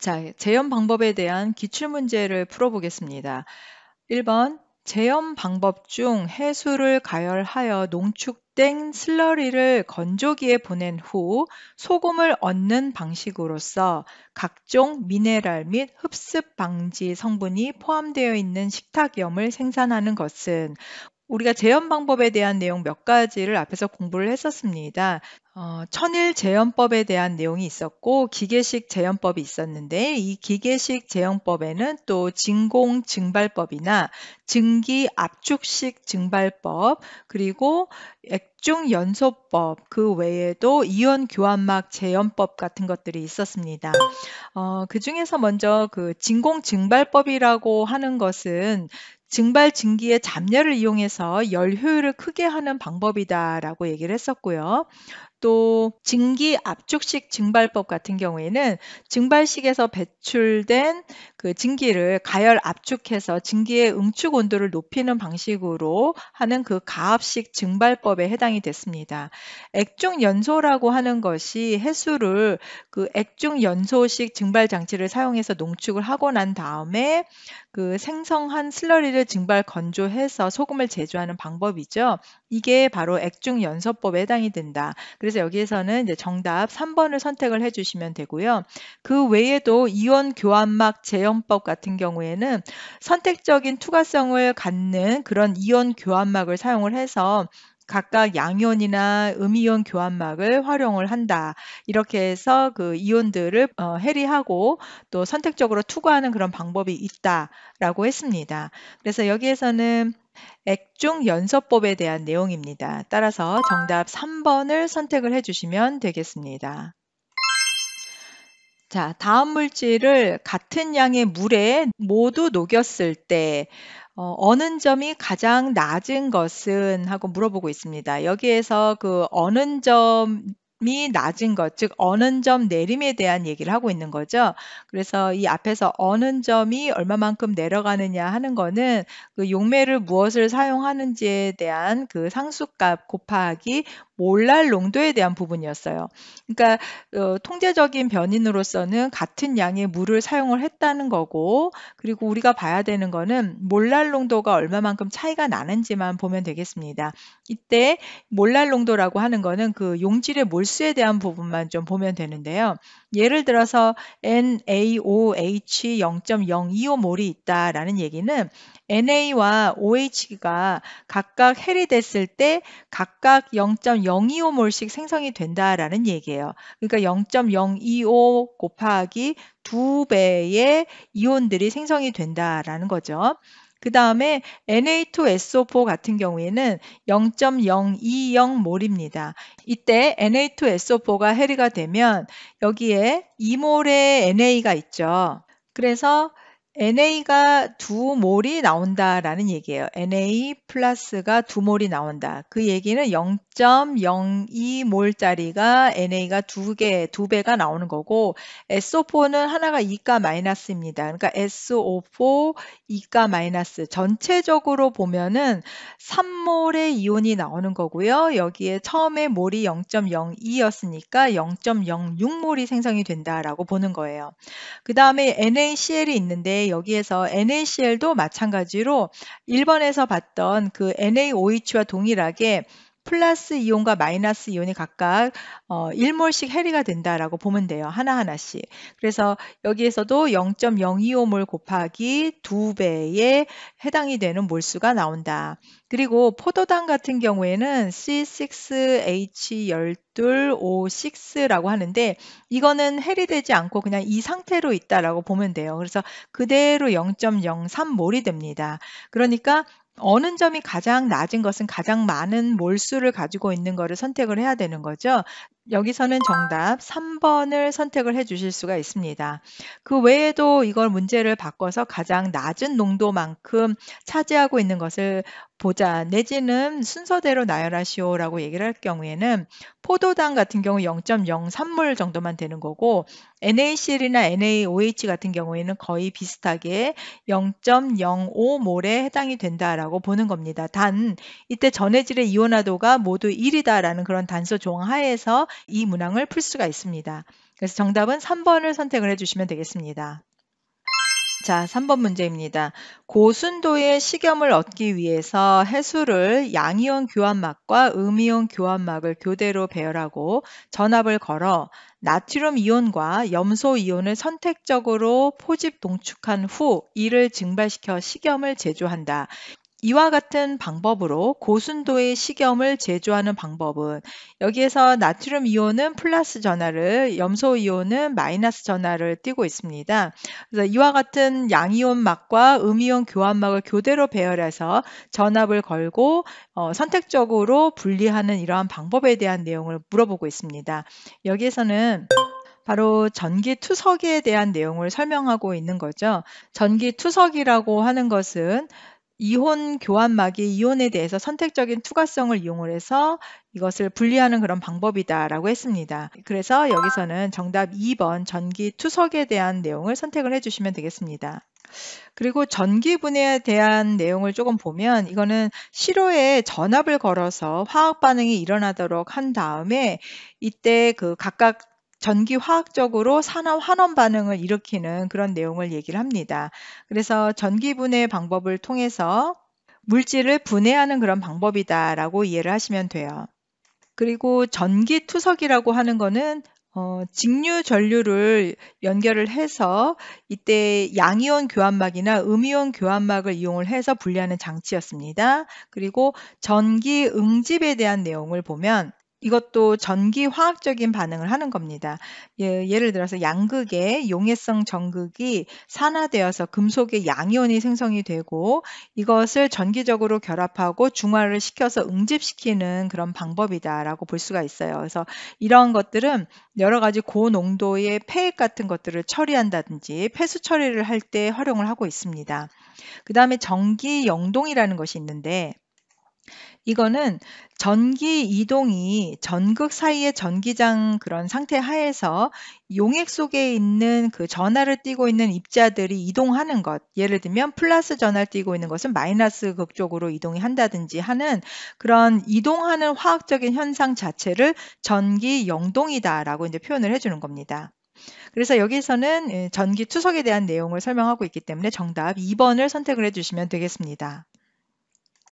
자, 재현 방법에 대한 기출 문제를 풀어보겠습니다. 1번 재현 방법 중 해수를 가열하여 농축된 슬러리를 건조기에 보낸 후 소금을 얻는 방식으로서 각종 미네랄 및 흡습 방지 성분이 포함되어 있는 식탁염을 생산하는 것은 우리가 재현 방법에 대한 내용 몇 가지를 앞에서 공부를 했었습니다. 어, 천일 재현법에 대한 내용이 있었고 기계식 재현법이 있었는데 이 기계식 재현법에는 또 진공 증발법이나 증기 압축식 증발법 그리고 액중 연소법 그 외에도 이온 교환막 재현법 같은 것들이 있었습니다. 어, 그 중에서 먼저 그 진공 증발법이라고 하는 것은 증발 증기의 잡녀를 이용해서 열 효율을 크게 하는 방법이다라고 얘기를 했었고요. 또 증기 압축식 증발법 같은 경우에는 증발식에서 배출된 그 증기를 가열 압축해서 증기의 응축 온도를 높이는 방식으로 하는 그 가압식 증발법에 해당이 됐습니다. 액중 연소라고 하는 것이 해수를 그 액중 연소식 증발 장치를 사용해서 농축을 하고 난 다음에 그 생성한 슬러리를 증발 건조해서 소금을 제조하는 방법이죠. 이게 바로 액중 연소법에 해당이 된다. 그래서 그래서 여기에서는 이제 정답 3번을 선택을 해주시면 되고요. 그 외에도 이온 교환막 제형법 같은 경우에는 선택적인 투과성을 갖는 그런 이온 교환막을 사용을 해서 각각 양이온이나 음이온 교환막을 활용을 한다. 이렇게 해서 그 이온들을 어, 해리하고 또 선택적으로 투과하는 그런 방법이 있다라고 했습니다. 그래서 여기에서는 액중 연서법에 대한 내용입니다. 따라서 정답 3번을 선택을 해주시면 되겠습니다. 자, 다음 물질을 같은 양의 물에 모두 녹였을 때 어, 어는 점이 가장 낮은 것은 하고 물어보고 있습니다. 여기에서 그 어는 점 점이 낮은 것, 즉 어는 점 내림에 대한 얘기를 하고 있는 거죠. 그래서 이 앞에서 어는 점이 얼마만큼 내려가느냐 하는 거는 그 용매를 무엇을 사용하는지에 대한 그 상수값 곱하기 몰랄 농도에 대한 부분이었어요. 그러니까 어, 통제적인 변인으로서는 같은 양의 물을 사용을 했다는 거고 그리고 우리가 봐야 되는 거는 몰랄 농도가 얼마만큼 차이가 나는지만 보면 되겠습니다. 이때 몰랄 농도라고 하는 거는 그 용질의 몰수에 대한 부분만 좀 보면 되는데요. 예를 들어서 NaOH 0.025몰이 있다라는 얘기는 NA와 OH가 각각 해리됐을 때 각각 0.0 2 5 0.025몰씩 생성이 된다라는 얘기예요. 그러니까 0.025 곱하기 두 배의 이온들이 생성이 된다라는 거죠. 그 다음에 Na2SO4 같은 경우에는 0.020몰입니다. 이때 Na2SO4가 해리가 되면 여기에 2몰의 Na가 있죠. 그래서 NA가 두 몰이 나온다라는 얘기예요. NA 플러스가 두 몰이 나온다. 그 얘기는 0.02몰짜리가 NA가 두 개, 두 배가 나오는 거고 SO4는 하나가 2가 마이너스입니다. 그러니까 SO4 2가 마이너스. 전체적으로 보면은 3몰의 이온이 나오는 거고요. 여기에 처음에 몰이 0.02였으니까 0.06몰이 생성이 된다라고 보는 거예요. 그 다음에 NaCl이 있는데 여기에서 NaCl도 마찬가지로 1번에서 봤던 그 NaOH와 동일하게 플러스 이온과 마이너스 이온이 각각 어, 1몰씩 해리가 된다라고 보면 돼요. 하나하나씩. 그래서 여기에서도 0.025몰 곱하기 2배에 해당이 되는 몰수가 나온다. 그리고 포도당 같은 경우에는 C6H12O6라고 하는데 이거는 해리되지 않고 그냥 이 상태로 있다라고 보면 돼요. 그래서 그대로 0.03몰이 됩니다. 그러니까 어느 점이 가장 낮은 것은 가장 많은 몰수를 가지고 있는 거를 선택을 해야 되는 거죠. 여기서는 정답 3번을 선택을 해 주실 수가 있습니다. 그 외에도 이걸 문제를 바꿔서 가장 낮은 농도만큼 차지하고 있는 것을 보자. 내지는 순서대로 나열하시오라고 얘기를 할 경우에는 포도당 같은 경우 0 0 3물 정도만 되는 거고 NaCl이나 NaOH 같은 경우에는 거의 비슷하게 0.05몰에 해당이 된다라고 보는 겁니다. 단 이때 전해질의 이온화도가 모두 1이다라는 그런 단서 종 하에서 이 문항을 풀 수가 있습니다. 그래서 정답은 3번을 선택을 해주시면 되겠습니다. 자, 3번 문제입니다. 고순도의 식염을 얻기 위해서 해수를 양이온 교환막과 음이온 교환막을 교대로 배열하고 전압을 걸어 나트륨 이온과 염소 이온을 선택적으로 포집 동축한 후 이를 증발시켜 식염을 제조한다. 이와 같은 방법으로 고순도의 식염을 제조하는 방법은 여기에서 나트륨 이온은 플러스 전하를 염소 이온은 마이너스 전하를 띄고 있습니다. 그래서 이와 같은 양이온막과 음이온 교환막을 교대로 배열해서 전압을 걸고 어, 선택적으로 분리하는 이러한 방법에 대한 내용을 물어보고 있습니다. 여기에서는 바로 전기 투석에 대한 내용을 설명하고 있는 거죠. 전기 투석이라고 하는 것은 이혼 교환막이 이혼에 대해서 선택적인 투과성을 이용을 해서 이것을 분리하는 그런 방법이다라고 했습니다. 그래서 여기서는 정답 2번 전기 투석에 대한 내용을 선택을 해주시면 되겠습니다. 그리고 전기 분해에 대한 내용을 조금 보면 이거는 시로에 전압을 걸어서 화학 반응이 일어나도록 한 다음에 이때 그 각각 전기 화학적으로 산화 환원 반응을 일으키는 그런 내용을 얘기를 합니다. 그래서 전기 분해 방법을 통해서 물질을 분해하는 그런 방법이다라고 이해를 하시면 돼요. 그리고 전기 투석이라고 하는 거는 어, 직류 전류를 연결을 해서 이때 양이온 교환막이나 음이온 교환막을 이용을 해서 분리하는 장치였습니다. 그리고 전기 응집에 대한 내용을 보면 이것도 전기 화학적인 반응을 하는 겁니다. 예, 를 들어서 양극의 용해성 전극이 산화되어서 금속의 양이온이 생성이 되고 이것을 전기적으로 결합하고 중화를 시켜서 응집시키는 그런 방법이다라고 볼 수가 있어요. 그래서 이러한 것들은 여러 가지 고농도의 폐액 같은 것들을 처리한다든지 폐수 처리를 할 때 활용을 하고 있습니다. 그 다음에 전기 영동이라는 것이 있는데 이거는 전기 이동이 전극 사이의 전기장 그런 상태 하에서 용액 속에 있는 그 전하를 띄고 있는 입자들이 이동하는 것. 예를 들면 플러스 전하를 띄고 있는 것은 마이너스 극 쪽으로 이동이 한다든지 하는 그런 이동하는 화학적인 현상 자체를 전기 영동이다라고 이제 표현을 해주는 겁니다. 그래서 여기서는 예, 전기 투석에 대한 내용을 설명하고 있기 때문에 정답 2번을 선택을 해주시면 되겠습니다.